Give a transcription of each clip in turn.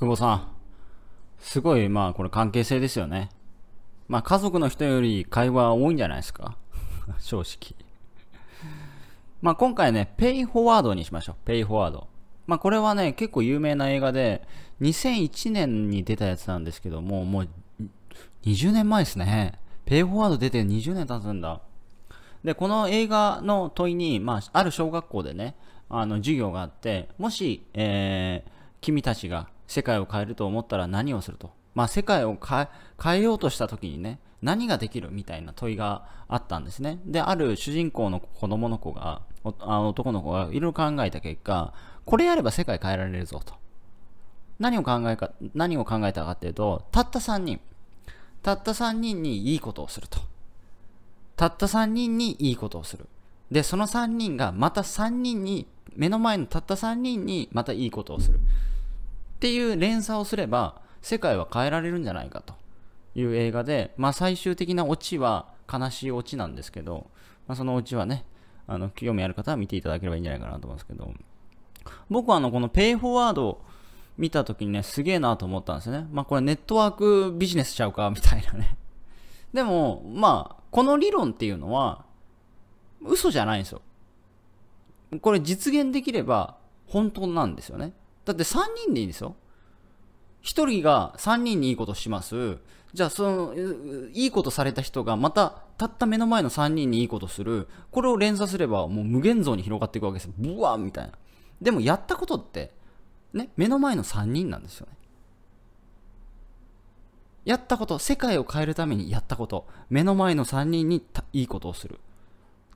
久保さん、すごい、まあ、これ関係性ですよね。まあ、家族の人より会話多いんじゃないですか 正直まあ、今回ね、ペイフォワードにしましょう。ペイフォワード。まあ、これはね、結構有名な映画で、2001年に出たやつなんですけども、もう、20年前ですね。ペイフォワード出て20年経つんだ。で、この映画の問いに、まあ、ある小学校でね、あの、授業があって、もし、えー、君たちが世界を変えると思ったら何をすると。まあ、世界を変えようとした時にね、何ができるみたいな問いがあったんですね。で、ある主人公の子供の子が、男の子がいろいろ考えた結果、これやれば世界変えられるぞと。何を考えか、何を考えたかっていうと、たった3人。たった3人にいいことをすると。たった3人にいいことをする。で、その3人がまた3人に、目の前のたった3人にまたいいことをする。っていう連鎖をすれば世界は変えられるんじゃないかという映画で、まあ、最終的なオチは悲しいオチなんですけど、まあ、そのオチはねあの興味ある方は見ていただければいいんじゃないかなと思いますけど僕はあのこのペイフォワード見た時にねすげえなと思ったんですよねまあこれネットワークビジネスちゃうかみたいなね でもまあこの理論っていうのは嘘じゃないんですよこれ実現できれば本当なんですよねだって3人でいいんですよ。1人が3人にいいことします。じゃあ、その、いいことされた人がまた、たった目の前の3人にいいことする。これを連鎖すれば、もう無限像に広がっていくわけですよ。ブワーみたいな。でも、やったことって、ね、目の前の3人なんですよね。やったこと、世界を変えるためにやったこと、目の前の3人にいいことをする。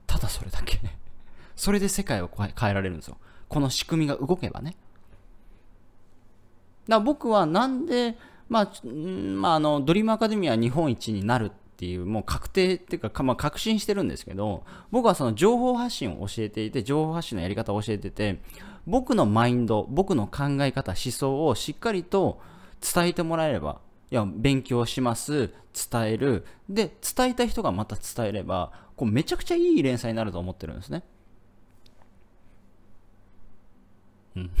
ただそれだけそれで世界を変えられるんですよ。この仕組みが動けばね。だ僕はなんで、まあ、まあ、あの、ドリームアカデミーは日本一になるっていう、もう確定っていうか、まあ、確信してるんですけど、僕はその情報発信を教えていて、情報発信のやり方を教えてて、僕のマインド、僕の考え方、思想をしっかりと伝えてもらえれば、いや、勉強します、伝える。で、伝えた人がまた伝えれば、こうめちゃくちゃいい連載になると思ってるんですね。うん。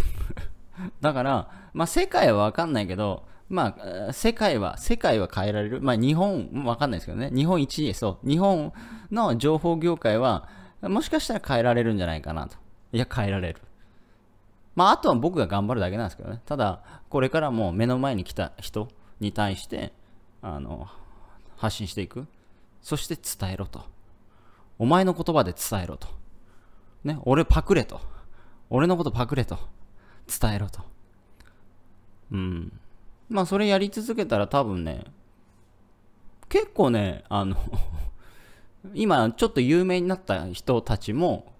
だから、まあ、世界はわかんないけど、まあ、世界は、世界は変えられる。まあ、日本、わかんないですけどね。日本一位、そう。日本の情報業界は、もしかしたら変えられるんじゃないかなと。いや、変えられる。まあ、あとは僕が頑張るだけなんですけどね。ただ、これからも目の前に来た人に対して、あの、発信していく。そして伝えろと。お前の言葉で伝えろと。ね、俺パクれと。俺のことパクれと。伝えろと。うん。まあそれやり続けたら多分ね、結構ね、あの 今ちょっと有名になった人たちも、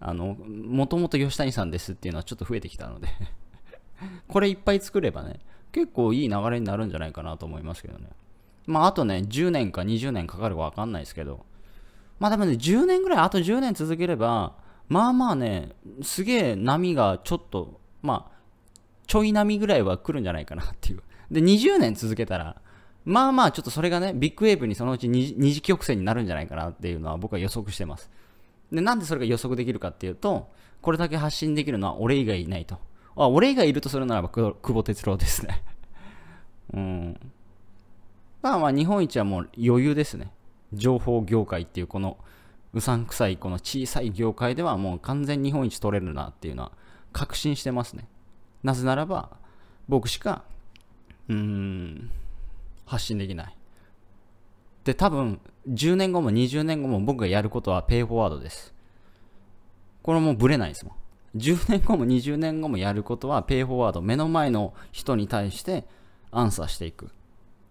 あの、もともと吉谷さんですっていうのはちょっと増えてきたので これいっぱい作ればね、結構いい流れになるんじゃないかなと思いますけどね。まああとね、10年か20年かかるかわかんないですけど、まあでもね、10年ぐらい、あと10年続ければ、まあまあね、すげえ波がちょっとまあ、ちょい波ぐらいは来るんじゃないかなっていう。で、20年続けたら、まあまあ、ちょっとそれがね、ビッグウェーブにそのうち二次曲線になるんじゃないかなっていうのは僕は予測してます。で、なんでそれが予測できるかっていうと、これだけ発信できるのは俺以外いないと。あ、俺以外いるとするならば、久保哲郎ですね うん。まあまあ、日本一はもう余裕ですね。情報業界っていうこの、うさんくさいこの小さい業界ではもう完全日本一取れるなっていうのは確信してますね。なぜならば、僕しか、うん、発信できない。で、多分、10年後も20年後も僕がやることはペイフォワードです。これもうブレないですもん。10年後も20年後もやることはペイフォワード。目の前の人に対してアンサーしていく。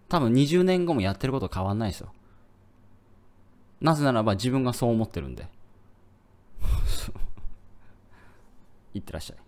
多分20年後もやってること変わんないですよ。なぜならば自分がそう思ってるんで。いってらっしゃい。